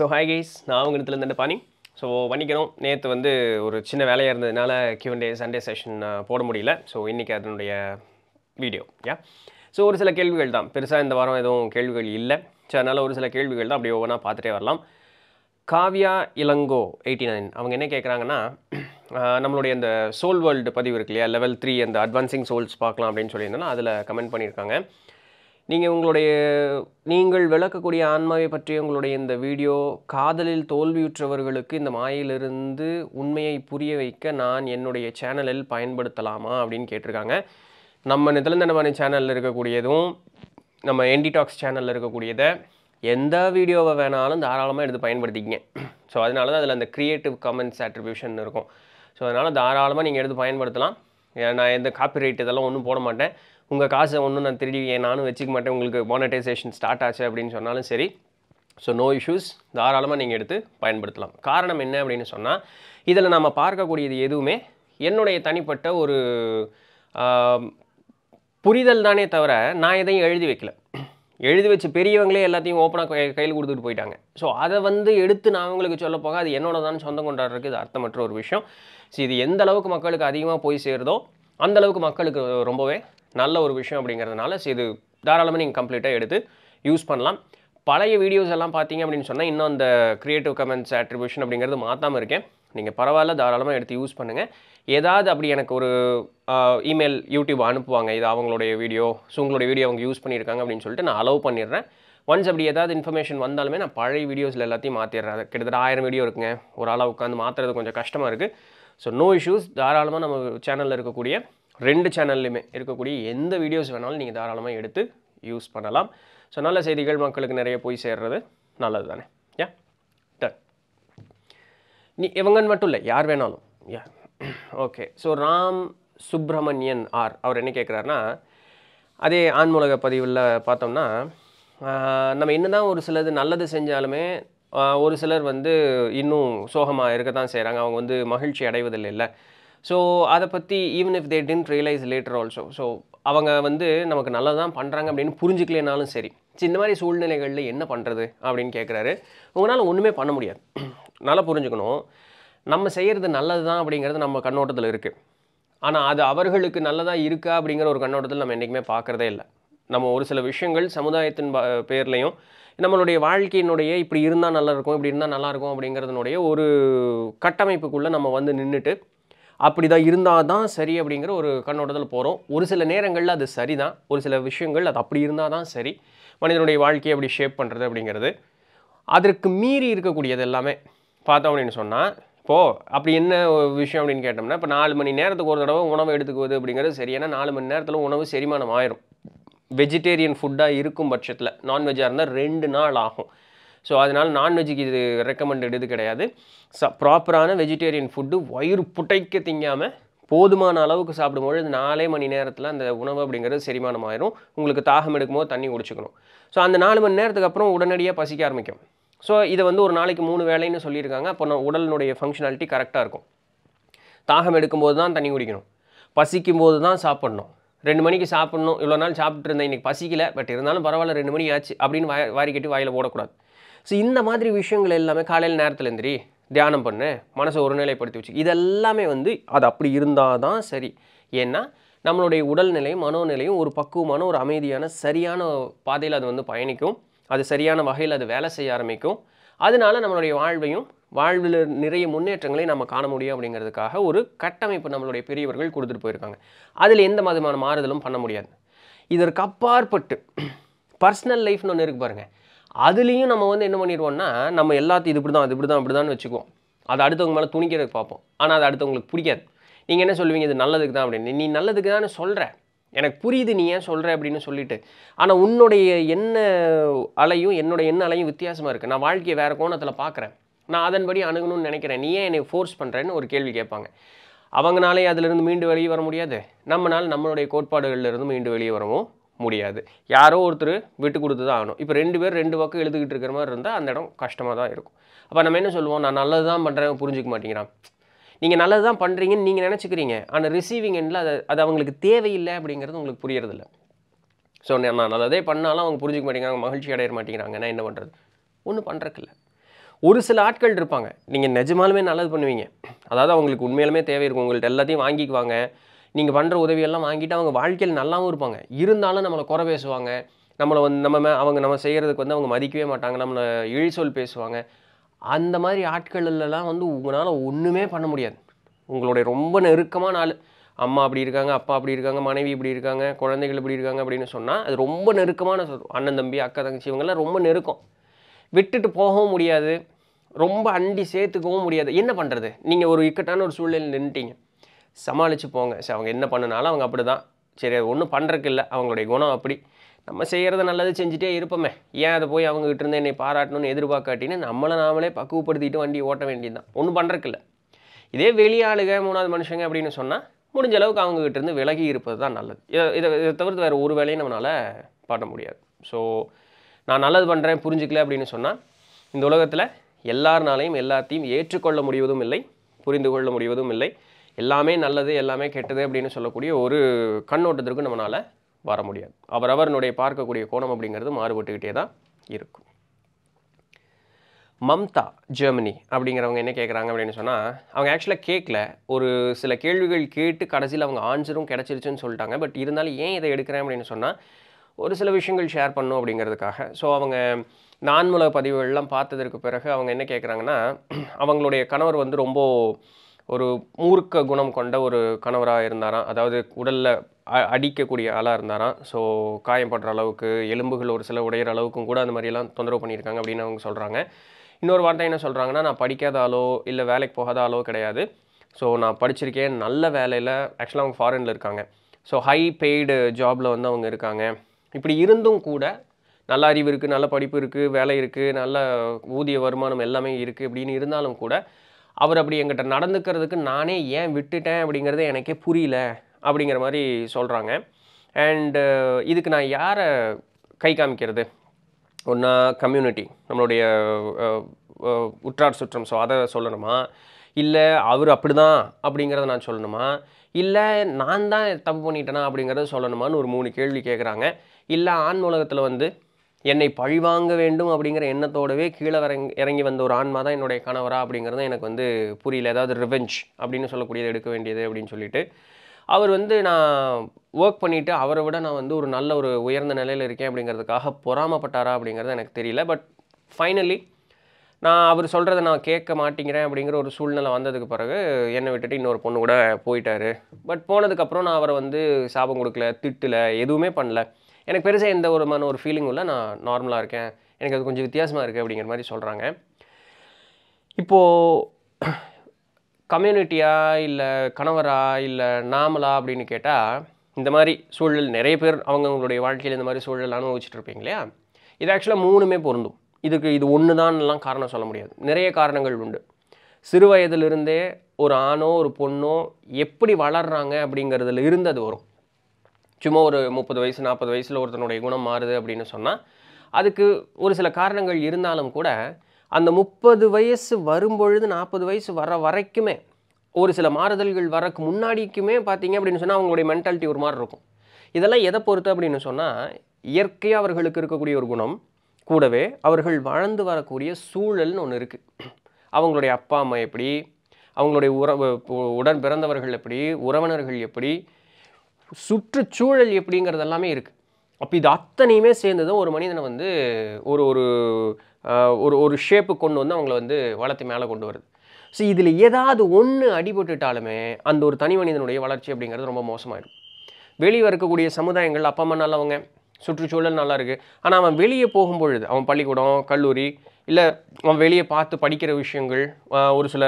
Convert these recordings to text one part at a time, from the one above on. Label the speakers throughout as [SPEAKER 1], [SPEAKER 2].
[SPEAKER 1] so hi guys நான் அவங்க இடத்துல இருந்து பாணி ஸோ பண்ணிக்கணும் நேற்று வந்து ஒரு சின்ன வேலையாக இருந்ததுனால கியூன் டே சண்டே செஷன் போட முடியல ஸோ இன்றைக்கி அதனுடைய வீடியோ யா ஸோ ஒரு சில கேள்விகள் தான் பெருசாக இந்த வாரம் எதுவும் கேள்விகள் இல்லை ஸோ அதனால் ஒரு சில கேள்விகள் தான் அப்படியே ஒவ்வொன்றா பார்த்துட்டே வரலாம் காவ்யா இளங்கோ எயிட்டி நைன் அவங்க என்ன கேட்குறாங்கன்னா நம்மளுடைய இந்த சோல் வேர்ல்டு பதிவு இருக்கு இல்லையா லெவல் த்ரீ அந்த அட்வான்சிங் சோல்ஸ் பார்க்கலாம் அப்படின்னு சொல்லியிருந்தோன்னா அதில் கமெண்ட் பண்ணியிருக்காங்க நீங்கள் உங்களுடைய நீங்கள் விளக்கக்கூடிய ஆன்மாவை பற்றிய உங்களுடைய இந்த வீடியோ காதலில் தோல்வியுற்றவர்களுக்கு இந்த மாயிலிருந்து உண்மையை புரிய வைக்க நான் என்னுடைய சேனலில் பயன்படுத்தலாமா அப்படின்னு கேட்டிருக்காங்க நம்ம நிதலந்தனவாணி சேனலில் இருக்கக்கூடியதும் நம்ம என்டிடாக்ஸ் சேனலில் இருக்கக்கூடியதை எந்த வீடியோவை வேணாலும் தாராளமாக எடுத்து பயன்படுத்திக்கிங்க ஸோ அதனால தான் அதில் அந்த க்ரியேட்டிவ் கமெண்ட்ஸ் அட்ரிபியூஷன் இருக்கும் ஸோ அதனால் தாராளமாக நீங்கள் எடுத்து பயன்படுத்தலாம் நான் எந்த காப்பி ரைட் இதெல்லாம் ஒன்றும் போட மாட்டேன் உங்கள் காசை ஒன்றும் நான் திருடி நானும் வச்சுக்க மாட்டேன் உங்களுக்கு மோனடைசேஷன் ஸ்டார்ட் ஆச்சு அப்படின்னு சொன்னாலும் சரி ஸோ நோ இஷ்யூஸ் தாராளமாக நீங்கள் எடுத்து பயன்படுத்தலாம் காரணம் என்ன அப்படின்னு சொன்னால் இதில் நம்ம பார்க்கக்கூடியது எதுவுமே என்னுடைய தனிப்பட்ட ஒரு புரிதல் தானே தவிர நான் எதையும் எழுதி வைக்கல எழுதி வச்சு பெரியவங்களே எல்லாத்தையும் ஓப்பனாக கையில் கொடுத்துட்டு போயிட்டாங்க ஸோ அதை வந்து எடுத்து நான் உங்களுக்கு சொல்ல போக அது என்னோட தான் சொந்தம் கொண்டாடுறதுக்கு இது அர்த்தமற்ற ஒரு விஷயம் ஸோ இது எந்த அளவுக்கு மக்களுக்கு அதிகமாக போய் சேருதோ அந்தளவுக்கு மக்களுக்கு ரொம்பவே நல்ல ஒரு விஷயம் அப்படிங்கிறதுனால இது தாராளமாக நீங்கள் கம்ப்ளீட்டாக எடுத்து யூஸ் பண்ணலாம் பழைய வீடியோஸ் எல்லாம் பார்த்தீங்க அப்படின்னு சொன்னால் இன்னும் அந்த க்ரியேட்டிவ் கமெண்ட்ஸ் அட்ரிபியூஷன் அப்படிங்கிறது மாற்றாமல் இருக்கேன் நீங்கள் பரவாயில்ல தாராளமாக எடுத்து யூஸ் பண்ணுங்கள் ஏதாவது அப்படி எனக்கு ஒரு இமெயில் யூடியூப் அனுப்புவாங்க இது அவங்களுடைய வீடியோ ஸோ உங்களுடைய வீடியோ அவங்க யூஸ் பண்ணியிருக்காங்க அப்படின்னு சொல்லிட்டு நான் அலோவ் பண்ணிடுறேன் ஒன்ஸ் அப்படி ஏதாவது இன்ஃபர்மேஷன் வந்தாலுமே நான் பழைய வீடியோஸில் எல்லாத்தையும் மாற்றிடுறேன் அது கிட்டத்தட்ட ஆயிரம் வீடியோ இருக்குங்க ஒரு ஆளாக உட்காந்து மாற்றுறது கொஞ்சம் கஷ்டமாக இருக்குது ஸோ நோ இஷ்யூஸ் தாராளமாக நம்ம சேனலில் இருக்கக்கூடிய ரெண்டு சேனல்லையுமே இருக்கக்கூடிய எந்த வீடியோஸ் வேணாலும் நீங்கள் தாராளமாக எடுத்து யூஸ் பண்ணலாம் ஸோ நல்ல செய்திகள் மக்களுக்கு நிறைய போய் சேர்றது நல்லது தானே யா டன் நீ இவங்கன்னு மட்டும் இல்லை யார் வேணாலும் yeah okay so Ram Subramanian ஆர் அவர் என்ன கேட்குறாருன்னா அதே ஆன்மூலக பதிவில் பார்த்தோம்னா நம்ம என்ன தான் ஒரு சிலது நல்லது செஞ்சாலுமே ஒரு சிலர் வந்து இன்னும் சோகமாக இருக்க தான் செய்கிறாங்க அவங்க வந்து மகிழ்ச்சி அடைவதில்லை ஸோ அதை பற்றி even if they tend realise later also so அவங்க வந்து நமக்கு நல்லா தான் பண்ணுறாங்க அப்படின்னு புரிஞ்சுக்கலனாலும் சரி இந்த மாதிரி சூழ்நிலைகளில் என்ன பண்ணுறது அப்படின்னு கேட்குறாரு உங்களால் ஒன்றுமே பண்ண முடியாது நல்லா புரிஞ்சுக்கணும் நம்ம செய்கிறது நல்லது தான் அப்படிங்கிறது நம்ம கண்ணோட்டத்தில் இருக்குது ஆனால் அது அவர்களுக்கு நல்லதாக இருக்கா அப்படிங்கிற ஒரு கண்ணோட்டத்தில் நம்ம என்றைக்குமே பார்க்குறதே இல்லை நம்ம ஒரு சில விஷயங்கள் சமுதாயத்தின் பேர்லேயும் நம்மளுடைய வாழ்க்கையினுடைய இப்படி இருந்தால் நல்லாயிருக்கும் இப்படி இருந்தால் நல்லாயிருக்கும் அப்படிங்கிறதுனுடைய ஒரு கட்டமைப்புக்குள்ளே நம்ம வந்து நின்றுட்டு அப்படி தான் இருந்தால் தான் சரி அப்படிங்கிற ஒரு கண்ணோட்டத்தில் போகிறோம் ஒரு சில நேரங்களில் அது சரி தான் ஒரு சில விஷயங்கள் அது அப்படி இருந்தால் தான் சரி மனிதனுடைய வாழ்க்கையை அப்படி ஷேப் பண்ணுறது அப்படிங்கிறது அதற்கு மீறி இருக்கக்கூடியது எல்லாமே பார்த்தோம் அப்படின்னு சொன்னால் இப்போது அப்படி என்ன விஷயம் அப்படின்னு கேட்டோம்னா இப்போ நாலு மணி நேரத்துக்கு ஒரு தடவை உணவு எடுத்துக்குவது அப்படிங்கிறது சரி ஏன்னா நாலு மணி நேரத்தில் உணவு செரிமானம் ஆயிரும் வெஜிடேரியன் ஃபுட்டாக இருக்கும் பட்சத்தில் நான்வெஜ்ஜாக இருந்தால் ரெண்டு நாள் ஆகும் ஸோ அதனால் நான்வெஜ்ஜுக்கு இது ரெக்கமெண்டட் இது கிடையாது ச ப்ராப்பரான வெஜிடேரியன் ஃபுட்டு வயிறு புட்டைக்க திங்காமல் போதுமான அளவுக்கு சாப்பிடும்பொழுது நாலே மணி நேரத்தில் அந்த உணவு அப்படிங்கிறது செரிமானம் ஆயிரும் உங்களுக்கு தாகம் எடுக்கும்போது தண்ணி குடிச்சுக்கணும் ஸோ அந்த நாலு மணி நேரத்துக்கு அப்புறம் உடனடியாக பசிக்க ஆரம்பிக்கும் ஸோ இதை வந்து ஒரு நாளைக்கு மூணு வேலைன்னு சொல்லியிருக்காங்க அப்போ உடலினுடைய ஃபங்க்ஷனாலிட்டி கரெக்டாக இருக்கும் தாகம் எடுக்கும்போது தான் தண்ணி குடிக்கணும் பசிக்கும் போது தான் சாப்பிட்ணும் ரெண்டு மணிக்கு சாப்பிட்ணும் இவ்வளோ நாள் சாப்பிட்டுருந்தேன் இன்றைக்கி பசிக்கலை பட் இருந்தாலும் பரவாயில்ல ரெண்டு மணி ஆச்சு அப்படின்னு வாரிக்கட்டி வாரி கட்டி வாயில் போடக்கூடாது ஸோ இந்த மாதிரி விஷயங்கள் எல்லாமே காலையில் நேரத்தில் எந்திரி தியானம் பண்ணு மனசை ஒருநிலைப்படுத்தி வச்சு இதெல்லாமே வந்து அது அப்படி இருந்தால் தான் சரி ஏன்னா நம்மளுடைய உடல்நிலையும் மனோநிலையும் ஒரு பக்குவமான ஒரு அமைதியான சரியான பாதையில் அது வந்து பயணிக்கும் அது சரியான வகையில் அது வேலை செய்ய ஆரம்பிக்கும் அதனால் நம்மளுடைய வாழ்வையும் வாழ்வில் நிறைய முன்னேற்றங்களை நம்ம காண முடியும் அப்படிங்கிறதுக்காக ஒரு கட்டமைப்பு நம்மளுடைய பெரியவர்கள் கொடுத்துட்டு போயிருக்காங்க அதில் எந்த விதமான மாறுதலும் பண்ண முடியாது இதற்கு அப்பாற்பட்டு பர்சனல் லைஃப்னு ஒன்று இருக்கு பாருங்கள் அதுலேயும் நம்ம வந்து என்ன பண்ணிடுவோம்னா நம்ம எல்லாத்தையும் இது இப்படி தான் அது இப்படி தான் இப்படி தான் வச்சுக்குவோம் அது அடுத்தவங்க மேலே துணிக்கிறதுக்கு பார்ப்போம் ஆனால் அது அடுத்தவங்களுக்கு பிடிக்காது நீங்கள் என்ன சொல்லுவீங்க இது நல்லதுக்கு தான் அப்படின்னு நீ நல்லதுக்கு தான் சொல்கிற எனக்கு புரியுது நீ ஏன் சொல்கிற அப்படின்னு சொல்லிட்டு ஆனால் உன்னுடைய என்ன அலையும் என்னோட எண்ண அலையும் வித்தியாசமாக இருக்குது நான் வாழ்க்கையை வேறு கோணத்தில் பார்க்குறேன் நான் அதன்படி அணுகணும்னு நினைக்கிறேன் நீ ஏன் என்னை ஃபோர்ஸ் பண்ணுறேன்னு ஒரு கேள்வி கேட்பாங்க அவங்கனாலே அதிலிருந்து மீண்டு வெளியே வர முடியாது நம்மளால் நம்மளுடைய கோட்பாடுகளிலிருந்து மீண்டு வெளியே வரவும் முடியாது யாரோ ஒருத்தர் விட்டு கொடுத்து தான் ஆகணும் இப்போ ரெண்டு பேர் ரெண்டு பக்கம் எழுதுகிட்டு இருக்கிற மாதிரி இருந்தால் அந்த இடம் கஷ்டமாக தான் இருக்கும் அப்போ நம்ம என்ன சொல்லுவோம் நான் நல்லது தான் பண்ணுறேன் புரிஞ்சிக்க மாட்டேங்கிறான் நீங்கள் நல்லது தான் பண்ணுறீங்கன்னு நீங்கள் நினச்சிக்கிறீங்க ஆனால் ரிசீவிங் எண்டில் அது அது அவங்களுக்கு தேவையில்லை அப்படிங்கிறது உங்களுக்கு புரியறதில்ல ஸோ நான் நல்லதே பண்ணாலும் அவங்க புரிஞ்சிக்க மாட்டேங்கிறாங்க மகிழ்ச்சி அடைய மாட்டேங்கிறாங்க நான் என்ன பண்ணுறது ஒன்றும் பண்ணுறக்கில்ல ஒரு சில ஆட்கள் இருப்பாங்க நீங்கள் நிஜமாலுமே நல்லது பண்ணுவீங்க அதாவது அவங்களுக்கு உண்மையிலுமே தேவை இருக்கும் உங்கள்கிட்ட எல்லாத்தையும் வாங்கிக்குவாங்க நீங்கள் பண்ணுற உதவியெல்லாம் வாங்கிட்டு அவங்க வாழ்க்கையில் நல்லாவும் இருப்பாங்க இருந்தாலும் நம்மளை குறை பேசுவாங்க நம்மளை வந்து நம்ம அவங்க நம்ம செய்கிறதுக்கு வந்து அவங்க மதிக்கவே மாட்டாங்க நம்மளை இழிசொல் பேசுவாங்க அந்த மாதிரி ஆட்கள்லாம் வந்து உங்களால் ஒன்றுமே பண்ண முடியாது உங்களுடைய ரொம்ப நெருக்கமான ஆள் அம்மா அப்படி இருக்காங்க அப்பா அப்படி இருக்காங்க மனைவி இப்படி இருக்காங்க குழந்தைகள் இப்படி இருக்காங்க அப்படின்னு சொன்னால் அது ரொம்ப நெருக்கமான அண்ணன் தம்பி அக்கா தங்கச்சி இவங்கெல்லாம் ரொம்ப நெருக்கம் விட்டுட்டு போகவும் முடியாது ரொம்ப அண்டி சேர்த்துக்கவும் முடியாது என்ன பண்ணுறது நீங்கள் ஒரு இக்கட்டான ஒரு சூழ்நிலையில் நின்றுட்டீங்க சமாளித்து போங்க சரி அவங்க என்ன பண்ணினாலும் அவங்க அப்படி தான் சரி அது ஒன்றும் பண்ணுறக்கு இல்லை அவங்களுடைய குணம் அப்படி நம்ம செய்கிறத நல்லது செஞ்சுட்டே இருப்போமே ஏன் அதை போய் அவங்ககிட்ட இருந்து என்னை பாராட்டணும்னு எதிர்பார்க்காட்டின்னு நம்மளை நாமளே பக்குவப்படுத்திட்டு வண்டி ஓட்ட வேண்டியது தான் ஒன்றும் பண்ணுறக்கு இல்லை இதே வெளியாளுக மூணாவது மனுஷங்க அப்படின்னு சொன்னால் முடிஞ்ச அளவுக்கு அவங்ககிட்ட இருந்து விலகி இருப்பது தான் நல்லது இதை இதை இதை தவிர்த்து வேறு ஒரு வேலையும் நம்மளால் பண்ண முடியாது ஸோ நான் நல்லது பண்ணுறேன் புரிஞ்சுக்கல அப்படின்னு சொன்னால் இந்த உலகத்தில் எல்லாருனாலையும் எல்லாத்தையும் ஏற்றுக்கொள்ள முடிவதும் இல்லை புரிந்து கொள்ள முடிவதும் இல்லை எல்லாமே நல்லது எல்லாமே கெட்டது அப்படின்னு சொல்லக்கூடிய ஒரு கண்ணோட்டத்திற்கு நம்மளால் வர முடியாது அவரவருனுடைய பார்க்கக்கூடிய கோணம் அப்படிங்கிறது மாறுபட்டுக்கிட்டே தான் இருக்கும் மம்தா ஜெர்மனி அப்படிங்கிறவங்க என்ன கேட்குறாங்க அப்படின்னு சொன்னால் அவங்க ஆக்சுவலாக கேட்கல ஒரு சில கேள்விகள் கேட்டு கடைசியில் அவங்க ஆன்சரும் கிடச்சிருச்சுன்னு சொல்லிட்டாங்க பட் இருந்தாலும் ஏன் இதை எடுக்கிறேன் அப்படின்னு சொன்னால் ஒரு சில விஷயங்கள் ஷேர் பண்ணும் அப்படிங்கிறதுக்காக ஸோ அவங்க நான்முல பதிவுகள்லாம் பார்த்ததற்கு பிறகு அவங்க என்ன கேட்குறாங்கன்னா அவங்களுடைய கணவர் வந்து ரொம்ப ஒரு மூர்க்க குணம் கொண்ட ஒரு கணவராக இருந்தாராம் அதாவது உடலில் அடிக்கக்கூடிய ஆளாக இருந்தாராம் ஸோ காயப்படுற அளவுக்கு எலும்புகள் ஒரு சில உடையிற அளவுக்கும் கூட அந்த மாதிரிலாம் தொந்தரவு பண்ணியிருக்காங்க அப்படின்னு அவங்க சொல்கிறாங்க இன்னொரு வார்த்தை என்ன சொல்கிறாங்கன்னா நான் படிக்காத ஆளோ இல்லை வேலைக்கு போகாத ஆளோ கிடையாது ஸோ நான் படிச்சிருக்கேன் நல்ல வேலையில் ஆக்சுவலாக அவங்க ஃபாரினில் இருக்காங்க ஸோ ஹை பெய்டு ஜாபில் வந்து அவங்க இருக்காங்க இப்படி இருந்தும் கூட நல்ல அறிவு இருக்குது நல்ல படிப்பு இருக்குது வேலை இருக்குது நல்ல ஊதிய வருமானம் எல்லாமே இருக்குது அப்படின்னு இருந்தாலும் கூட அவர் அப்படி எங்கிட்ட நடந்துக்கிறதுக்கு நானே ஏன் விட்டுட்டேன் அப்படிங்கிறது எனக்கே புரியல அப்படிங்கிற மாதிரி சொல்கிறாங்க அண்டு uh, இதுக்கு நான் யாரை கை காமிக்கிறது ஒன்றா கம்யூனிட்டி நம்மளுடைய உற்றார் சுற்றம் ஸோ அதை சொல்லணுமா இல்லை அவர் அப்படி தான் அப்படிங்கிறத நான் சொல்லணுமா இல்லை நான் தான் தப்பு பண்ணிட்டேனா அப்படிங்கிறத சொல்லணுமான்னு ஒரு மூணு கேள்வி கேட்குறாங்க இல்லை ஆண் உலகத்தில் வந்து என்னை பழிவாங்க வேண்டும் அப்படிங்கிற எண்ணத்தோடவே கீழே வர இறங்கி வந்த ஒரு ஆன்மா தான் என்னுடைய கணவரா அப்படிங்கிறது எனக்கு வந்து புரியல ஏதாவது ரிவெஞ்ச் அப்படின்னு சொல்லக்கூடியது எடுக்க வேண்டியது அப்படின்னு சொல்லிட்டு அவர் வந்து நான் ஒர்க் பண்ணிவிட்டு அவரை விட நான் வந்து ஒரு நல்ல ஒரு உயர்ந்த நிலையில் இருக்கேன் அப்படிங்கிறதுக்காக பொறாமப்பட்டாரா அப்படிங்கிறது எனக்கு தெரியல பட் ஃபைனலி நான் அவர் சொல்கிறத நான் கேட்க மாட்டேங்கிறேன் அப்படிங்கிற ஒரு சூழ்நிலை வந்ததுக்கு பிறகு என்னை விட்டுட்டு இன்னொரு பொண்ணு கூட போயிட்டார் பட் போனதுக்கப்புறம் நான் அவரை வந்து சாபம் கொடுக்கல திட்டலை எதுவுமே பண்ணல எனக்கு பெருசாக எந்த விதமான ஒரு ஃபீலிங்கும் இல்லை நான் நார்மலாக இருக்கேன் எனக்கு அது கொஞ்சம் வித்தியாசமாக இருக்குது அப்படிங்கிற மாதிரி சொல்கிறாங்க இப்போது கம்யூனிட்டியா இல்லை கணவரா இல்லை நாமலா அப்படின்னு கேட்டால் இந்த மாதிரி சூழல் நிறைய பேர் அவங்கவுங்களுடைய வாழ்க்கையில் இந்த மாதிரி சூழல் அனுபவிச்சுட்டு இருப்பீங்க இல்லையா இது ஆக்சுவலாக மூணுமே பொருந்தும் இதுக்கு இது ஒன்று தான்லாம் காரணம் சொல்ல முடியாது நிறைய காரணங்கள் உண்டு சிறு வயதிலிருந்தே ஒரு ஆணோ ஒரு பொண்ணோ எப்படி வளர்கிறாங்க அப்படிங்கிறதுல இருந்து அது வரும் சும்மா ஒரு முப்பது வயசு நாற்பது வயசில் ஒருத்தனுடைய குணம் மாறுது அப்படின்னு சொன்னால் அதுக்கு ஒரு சில காரணங்கள் இருந்தாலும் கூட அந்த முப்பது வயசு வரும்பொழுது நாற்பது வயசு வர வரைக்குமே ஒரு சில மாறுதல்கள் வரக்கு முன்னாடிக்குமே பார்த்தீங்க அப்படின்னு சொன்னால் அவங்களுடைய மென்டாலிட்டி ஒரு மாதிரி இருக்கும் இதெல்லாம் எதை பொறுத்து அப்படின்னு சொன்னால் இயற்கையாக அவர்களுக்கு இருக்கக்கூடிய ஒரு குணம் கூடவே அவர்கள் வாழ்ந்து வரக்கூடிய சூழல்னு ஒன்று இருக்குது அவங்களுடைய அப்பா அம்மா எப்படி அவங்களுடைய உறவு உடன் பிறந்தவர்கள் எப்படி உறவினர்கள் எப்படி சுற்றுச்சூழல் எப்படிங்கிறது எல்லாமே இருக்குது அப்போ இது அத்தனையுமே சேர்ந்து தான் ஒரு மனிதனை வந்து ஒரு ஒரு ஒரு ஒரு ஷேப்பு கொண்டு வந்து அவங்கள வந்து வளர்த்து மேலே கொண்டு வருது ஸோ இதில் ஏதாவது ஒன்று அடிபட்டுட்டாலுமே அந்த ஒரு தனி மனிதனுடைய வளர்ச்சி அப்படிங்கிறது ரொம்ப மோசமாயிடும் வெளியே இருக்கக்கூடிய சமுதாயங்கள் அப்பா அம்மா நல்லவங்க சுற்றுச்சூழல் நல்லா இருக்குது ஆனால் அவன் வெளியே போகும் பொழுது அவன் பள்ளிக்கூடம் கல்லூரி இல்லை அவன் வெளியே பார்த்து படிக்கிற விஷயங்கள் ஒரு சில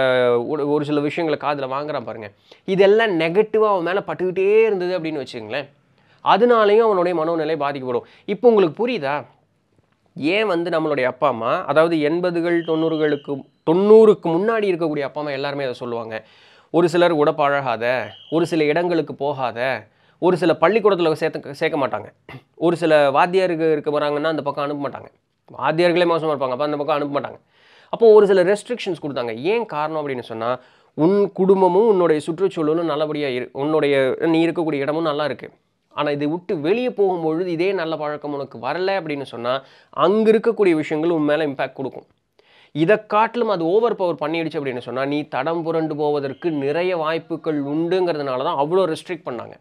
[SPEAKER 1] ஒரு சில விஷயங்களை காதில் வாங்குறான் பாருங்கள் இதெல்லாம் நெகட்டிவாக அவன் மேலே பட்டுக்கிட்டே இருந்தது அப்படின்னு வச்சுங்களேன் அதனாலையும் அவனுடைய மனோநிலை பாதிக்கப்படும் இப்போ உங்களுக்கு புரியுதா ஏன் வந்து நம்மளுடைய அப்பா அம்மா அதாவது எண்பதுகள் தொண்ணூறுகளுக்கு தொண்ணூறுக்கு முன்னாடி இருக்கக்கூடிய அப்பா அம்மா எல்லாருமே அதை சொல்லுவாங்க ஒரு சிலர் உடப்பழகாத ஒரு சில இடங்களுக்கு போகாத ஒரு சில பள்ளிக்கூடத்தில் சேர்த்து சேர்க்க மாட்டாங்க ஒரு சில வாத்தியாருக்கு இருக்க போகிறாங்கன்னா அந்த பக்கம் அனுப்ப மாட்டாங்க வாத்தியார்களே மோசமாக இருப்பாங்க அப்போ அந்த பக்கம் அனுப்ப மாட்டாங்க அப்போது ஒரு சில ரெஸ்ட்ரிக்ஷன்ஸ் கொடுத்தாங்க ஏன் காரணம் அப்படின்னு சொன்னால் உன் குடும்பமும் உன்னுடைய சுற்றுச்சூழலும் நல்லபடியாக இரு உன்னுடைய நீ இருக்கக்கூடிய இடமும் நல்லா இருக்குது ஆனால் இதை விட்டு வெளியே போகும்பொழுது இதே நல்ல பழக்கம் உனக்கு வரலை அப்படின்னு சொன்னால் அங்கே இருக்கக்கூடிய விஷயங்கள் உன் மேலே இம்பேக்ட் கொடுக்கும் இதை காட்டிலும் அது ஓவர் பவர் பண்ணிடுச்சு அப்படின்னு சொன்னால் நீ தடம் புரண்டு போவதற்கு நிறைய வாய்ப்புகள் உண்டுங்கிறதுனால தான் அவ்வளோ ரெஸ்ட்ரிக்ட் பண்ணாங்க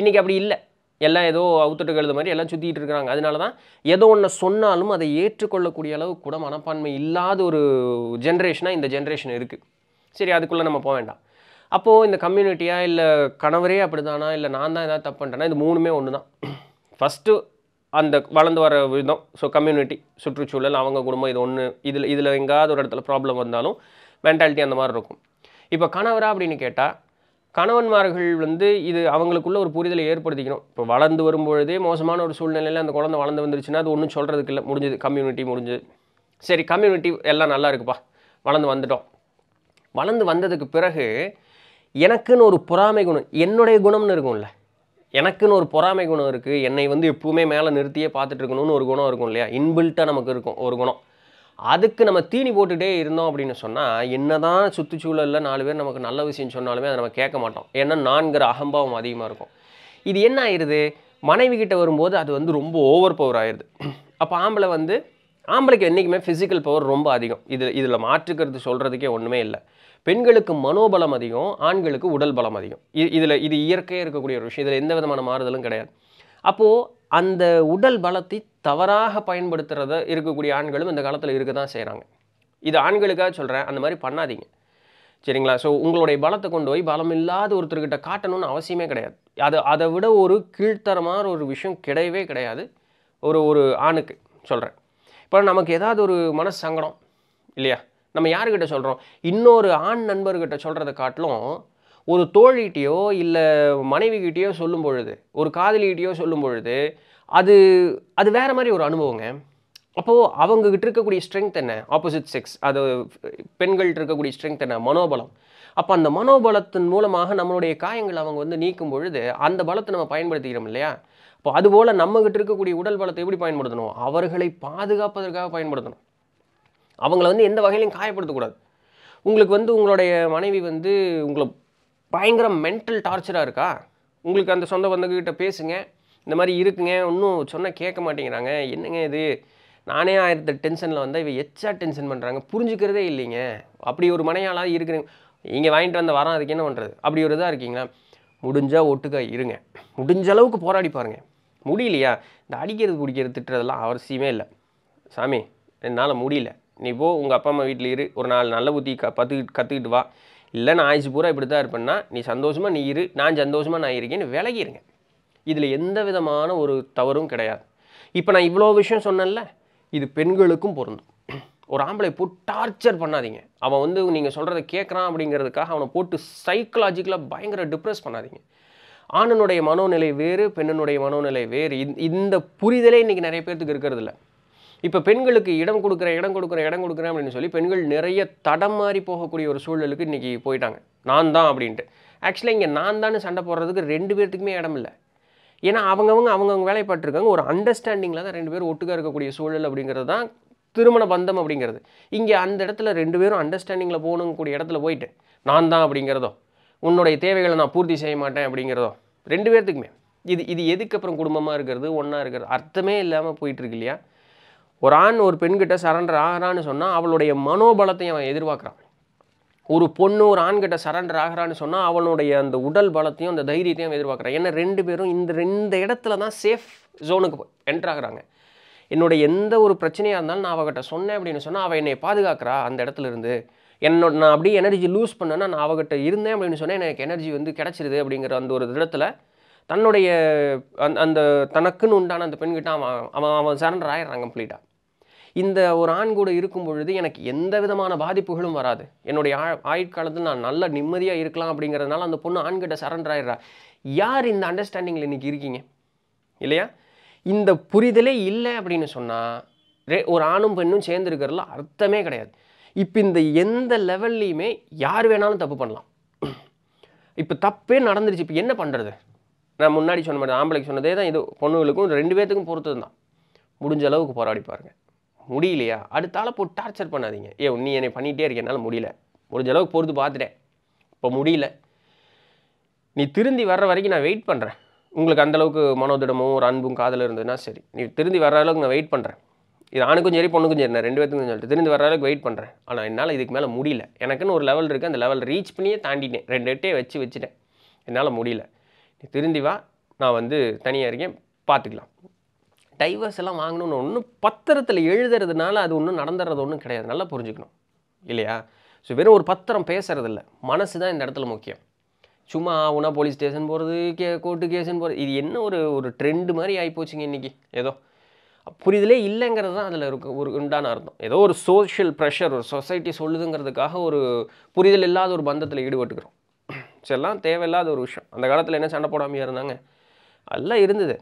[SPEAKER 1] இன்றைக்கி அப்படி இல்லை எல்லாம் ஏதோ அவுத்துட்டு கழுது மாதிரி எல்லாம் சுற்றிட்டு இருக்கிறாங்க அதனால தான் ஏதோ ஒன்று சொன்னாலும் அதை ஏற்றுக்கொள்ளக்கூடிய அளவு கூட மனப்பான்மை இல்லாத ஒரு ஜென்ரேஷனாக இந்த ஜென்ரேஷன் இருக்குது சரி அதுக்குள்ளே நம்ம போக வேண்டாம் அப்போது இந்த கம்யூனிட்டியாக இல்லை கணவரே அப்படி தானா இல்லை நான் தான் ஏதாவது தப்பு பண்ணிட்டேன்னா இது மூணுமே ஒன்று தான் ஃபஸ்ட்டு அந்த வளர்ந்து வர விதம் ஸோ கம்யூனிட்டி சுற்றுச்சூழல் அவங்க குடும்பம் இது ஒன்று இதில் இதில் எங்காவது ஒரு இடத்துல ப்ராப்ளம் வந்தாலும் மென்டாலிட்டி அந்த மாதிரி இருக்கும் இப்போ கணவரா அப்படின்னு கேட்டால் கணவன்மார்கள் வந்து இது அவங்களுக்குள்ள ஒரு புரிதலை ஏற்படுத்திக்கணும் இப்போ வளர்ந்து வரும்பொழுதே மோசமான ஒரு சூழ்நிலையில் அந்த குழந்தை வளர்ந்து வந்துருச்சுன்னா அது ஒன்றும் சொல்கிறதுக்கு இல்லை முடிஞ்சது கம்யூனிட்டி முடிஞ்சது சரி கம்யூனிட்டி எல்லாம் நல்லா இருக்குப்பா வளர்ந்து வந்துட்டோம் வளர்ந்து வந்ததுக்கு பிறகு எனக்குன்னு ஒரு பொறாமை குணம் என்னுடைய குணம்னு இருக்கும்ல எனக்குன்னு ஒரு பொறாமை குணம் இருக்குது என்னை வந்து எப்பவுமே மேலே நிறுத்தியே பார்த்துட்டு இருக்கணும்னு ஒரு குணம் இருக்கும் இல்லையா இன்பில்ட்டாக நமக்கு இருக்கும் ஒரு குணம் அதுக்கு நம்ம தீனி போட்டுகிட்டே இருந்தோம் அப்படின்னு சொன்னால் என்ன தான் சுற்றுச்சூழலில் நாலு பேர் நமக்கு நல்ல விஷயம் சொன்னாலுமே அதை நம்ம கேட்க மாட்டோம் ஏன்னா நான்கிற அகம்பாவம் அதிகமாக இருக்கும் இது என்ன ஆயிடுது மனைவி கிட்டே வரும்போது அது வந்து ரொம்ப ஓவர் பவர் ஆயிடுது அப்போ ஆம்பளை வந்து ஆம்பளைக்கு என்றைக்குமே ஃபிசிக்கல் பவர் ரொம்ப அதிகம் இது இதில் மாற்றுக்கிறது சொல்கிறதுக்கே ஒன்றுமே இல்லை பெண்களுக்கு மனோபலம் அதிகம் ஆண்களுக்கு உடல் பலம் அதிகம் இதில் இது இயற்கையாக இருக்கக்கூடிய ஒரு விஷயம் இதில் எந்த விதமான மாறுதலும் கிடையாது அப்போது அந்த உடல் பலத்தை தவறாக பயன்படுத்துகிறத இருக்கக்கூடிய ஆண்களும் இந்த காலத்தில் இருக்க தான் செய்கிறாங்க இது ஆண்களுக்காக சொல்கிறேன் அந்த மாதிரி பண்ணாதீங்க சரிங்களா ஸோ உங்களுடைய பலத்தை கொண்டு போய் பலம் இல்லாத ஒருத்தர்கிட்ட காட்டணும்னு அவசியமே கிடையாது அது அதை விட ஒரு கீழ்த்தரமான ஒரு விஷயம் கிடையவே கிடையாது ஒரு ஒரு ஆணுக்கு சொல்கிறேன் இப்போ நமக்கு ஏதாவது ஒரு மனசு சங்கடம் இல்லையா நம்ம யாருக்கிட்ட சொல்கிறோம் இன்னொரு ஆண் நண்பர்கிட்ட சொல்கிறத காட்டிலும் ஒரு தோழிகிட்டேயோ இல்லை மனைவிக்கிட்டேயோ சொல்லும் பொழுது ஒரு காதலிகிட்டையோ சொல்லும் பொழுது அது அது வேறு மாதிரி ஒரு அனுபவங்க அப்போது அவங்ககிட்ட இருக்கக்கூடிய ஸ்ட்ரென்த் என்ன ஆப்போசிட் செக்ஸ் அது பெண்கள்கிட்ட இருக்கக்கூடிய ஸ்ட்ரென்த் என்ன மனோபலம் அப்போ அந்த மனோபலத்தின் மூலமாக நம்மளுடைய காயங்கள் அவங்க வந்து நீக்கும் பொழுது அந்த பலத்தை நம்ம பயன்படுத்திக்கிறோம் இல்லையா இப்போ அதுபோல் நம்மகிட்ட இருக்கக்கூடிய உடல் பலத்தை எப்படி பயன்படுத்தணும் அவர்களை பாதுகாப்பதற்காக பயன்படுத்தணும் அவங்கள வந்து எந்த வகையிலையும் காயப்படுத்தக்கூடாது உங்களுக்கு வந்து உங்களுடைய மனைவி வந்து உங்களை பயங்கர மென்டல் டார்ச்சராக இருக்கா உங்களுக்கு அந்த சொந்த பந்தங்கக்கிட்ட பேசுங்க இந்த மாதிரி இருக்குங்க இன்னும் சொன்னால் கேட்க மாட்டேங்கிறாங்க என்னங்க இது நானே ஆயிரத்த டென்ஷனில் வந்தால் இவ எச்சா டென்ஷன் பண்ணுறாங்க புரிஞ்சுக்கிறதே இல்லைங்க அப்படி ஒரு மனையாளாக இருக்கிறீங்க இங்கே வாங்கிட்டு வந்த வரம் அதுக்கு என்ன பண்ணுறது அப்படி ஒரு இதாக இருக்கீங்களா முடிஞ்சால் ஒட்டுக்கா இருங்க முடிஞ்ச அளவுக்கு போராடி பாருங்கள் முடியலையா இந்த அடிக்கிறது பிடிக்கிறது திட்டுறதெல்லாம் அவசியமே இல்லை சாமி என்னால் முடியல நீ போ உங்கள் அப்பா அம்மா வீட்டில் இரு ஒரு நாலு நல்ல புத்தி க பத்து கற்றுக்கிட்டு வா இல்லை நான் ஆயிடுச்சு பூரா இப்படி தான் இருப்பேன்னா நீ சந்தோஷமாக நீ இரு நான் சந்தோஷமாக நான் இருக்கேன்னு விலகிருங்க இதில் எந்த விதமான ஒரு தவறும் கிடையாது இப்போ நான் இவ்வளோ விஷயம் சொன்னேன்ல இது பெண்களுக்கும் பொருந்தும் ஒரு ஆம்பளை போட்டு டார்ச்சர் பண்ணாதீங்க அவன் வந்து நீங்கள் சொல்கிறத கேட்குறான் அப்படிங்கிறதுக்காக அவனை போட்டு சைக்கலாஜிக்கலாக பயங்கர டிப்ரெஸ் பண்ணாதீங்க ஆணனுடைய மனோநிலை வேறு பெண்ணனுடைய மனோநிலை வேறு இந்த புரிதலே இன்றைக்கி நிறைய பேர்த்துக்கு இருக்கிறதில்ல இப்போ பெண்களுக்கு இடம் கொடுக்குறேன் இடம் கொடுக்குறேன் இடம் கொடுக்குறேன் அப்படின்னு சொல்லி பெண்கள் நிறைய தடம் மாறி போகக்கூடிய ஒரு சூழலுக்கு இன்றைக்கி போயிட்டாங்க நான் தான் அப்படின்ட்டு ஆக்சுவலாக இங்கே நான் தான் சண்டை போடுறதுக்கு ரெண்டு பேர்த்துக்குமே இடம் இல்லை ஏன்னா அவங்கவுங்க அவங்கவுங்க வேலையை ஒரு அண்டர்ஸ்டாண்டிங்கில் தான் ரெண்டு பேரும் ஒட்டுக்காக இருக்கக்கூடிய சூழல் அப்படிங்கிறது தான் திருமண பந்தம் அப்படிங்கிறது இங்கே அந்த இடத்துல ரெண்டு பேரும் அண்டர்ஸ்டாண்டிங்கில் போகணுங்கக்கூடிய இடத்துல போயிட்டு நான் தான் அப்படிங்கிறதோ உன்னுடைய தேவைகளை நான் பூர்த்தி செய்ய மாட்டேன் அப்படிங்கிறதோ ரெண்டு பேர்த்துக்குமே இது இது எதுக்கு அப்புறம் குடும்பமாக இருக்கிறது ஒன்றா இருக்கிறது அர்த்தமே இல்லாமல் போயிட்டுருக்கு இல்லையா ஒரு ஆண் ஒரு பெண்கிட்ட சரண்டர் ஆகிறான்னு சொன்னால் அவளுடைய மனோபலத்தை அவன் எதிர்பார்க்குறான் ஒரு பொண்ணு ஒரு ஆண்கிட்ட சரண்டர் ஆகிறான்னு சொன்னால் அவனுடைய அந்த உடல் பலத்தையும் அந்த தைரியத்தையும் அவன் எதிர்பார்க்குறான் ஏன்னா ரெண்டு பேரும் இந்த ரெண்டு இடத்துல தான் சேஃப் ஜோனுக்கு என்ட்ராகிறாங்க என்னுடைய எந்த ஒரு பிரச்சனையாக இருந்தாலும் நான் அவகிட்ட சொன்னேன் அப்படின்னு சொன்னால் அவள் என்னை பாதுகாக்கிறா அந்த இடத்துல இருந்து என்னோட நான் அப்படியே எனர்ஜி லூஸ் பண்ணேன்னா நான் அவகிட்ட இருந்தேன் அப்படின்னு சொன்னால் எனக்கு எனர்ஜி வந்து கிடச்சிருது அப்படிங்கிற அந்த ஒரு இடத்துல தன்னுடைய அந் அந்த தனக்குன்னு உண்டான அந்த பெண்கிட்ட அவன் அவன் அவன் சரண்டர் ஆயிடுறான் கம்ப்ளீட்டாக இந்த ஒரு ஆண் கூட இருக்கும் பொழுது எனக்கு எந்த விதமான பாதிப்புகளும் வராது என்னுடைய ஆ ஆயுட்காலத்தில் நான் நல்ல நிம்மதியாக இருக்கலாம் அப்படிங்கிறதுனால அந்த பொண்ணு ஆண்கிட்ட சரண்டர் ஆகிடுறா யார் இந்த அண்டர்ஸ்டாண்டிங்கில் இன்றைக்கி இருக்கீங்க இல்லையா இந்த புரிதலே இல்லை அப்படின்னு சொன்னால் ரே ஒரு ஆணும் பெண்ணும் சேர்ந்துருக்கிறதுல அர்த்தமே கிடையாது இப்போ இந்த எந்த லெவல்லையுமே யார் வேணாலும் தப்பு பண்ணலாம் இப்போ தப்பே நடந்துருச்சு இப்போ என்ன பண்ணுறது நான் முன்னாடி சொன்ன மாதிரி ஆம்பளைக்கு சொன்னதே தான் இது பொண்ணுங்களுக்கும் ரெண்டு பேர்த்துக்கும் பொறுத்தது தான் முடிஞ்ச அளவுக்கு போராடி பாருங்கள் முடியலையா அடுத்தால போய் டார்ச்சர் பண்ணாதீங்க ஏ நீ என்னை பண்ணிகிட்டே இருக்க என்னால் முடியல முடிஞ்ச அளவுக்கு பொறுத்து பார்த்துட்டேன் இப்போ முடியல நீ திருந்தி வர்ற வரைக்கும் நான் வெயிட் பண்ணுறேன் உங்களுக்கு அந்தளவுக்கு மனோதிடமும் ஒரு அன்பும் காதல் இருந்ததுன்னா சரி நீ திருந்தி வர்ற அளவுக்கு நான் வெயிட் பண்ணுறேன் இது ஆணுக்கும் சரி பொண்ணுக்கும் சரி நான் ரெண்டு பேத்துக்கும் சொல்லிட்டு திருந்தி வர அளவுக்கு வெயிட் பண்ணுறேன் ஆனால் என்னால் இதுக்கு மேலே முடியல எனக்குன்னு ஒரு லெவல் இருக்குது அந்த லெவல் ரீச் பண்ணியே தாண்டிட்டேன் ரெண்டு எட்டே வச்சு வச்சுட்டேன் என்னால் முடியல நீ திருந்தி வா நான் வந்து தனியாக இருக்கேன் பார்த்துக்கலாம் டைவர்ஸ் எல்லாம் வாங்கணும்னு ஒன்றும் பத்திரத்தில் எழுதுறதுனால அது ஒன்றும் நடந்துடுறது ஒன்றும் கிடையாது நல்லா புரிஞ்சுக்கணும் இல்லையா ஸோ வெறும் ஒரு பத்திரம் பேசுகிறதில்ல மனசு தான் இந்த இடத்துல முக்கியம் சும்மா ஆகுனா போலீஸ் ஸ்டேஷன் போகிறது கே கோர்ட்டு கேஸுன்னு போகிறது இது என்ன ஒரு ஒரு ட்ரெண்டு மாதிரி ஆகிப்போச்சுங்க இன்றைக்கி ஏதோ புரிதலே இல்லைங்கிறது தான் அதில் இருக்க ஒரு உண்டான அர்த்தம் ஏதோ ஒரு சோஷியல் ப்ரெஷர் ஒரு சொசைட்டி சொல்லுதுங்கிறதுக்காக ஒரு புரிதல் இல்லாத ஒரு பந்தத்தில் ஈடுபட்டுக்கிறோம் எல்லாம் தேவையில்லாத ஒரு விஷயம் அந்த காலத்தில் என்ன சண்டை போடாமையாக இருந்தாங்க எல்லாம் இருந்தது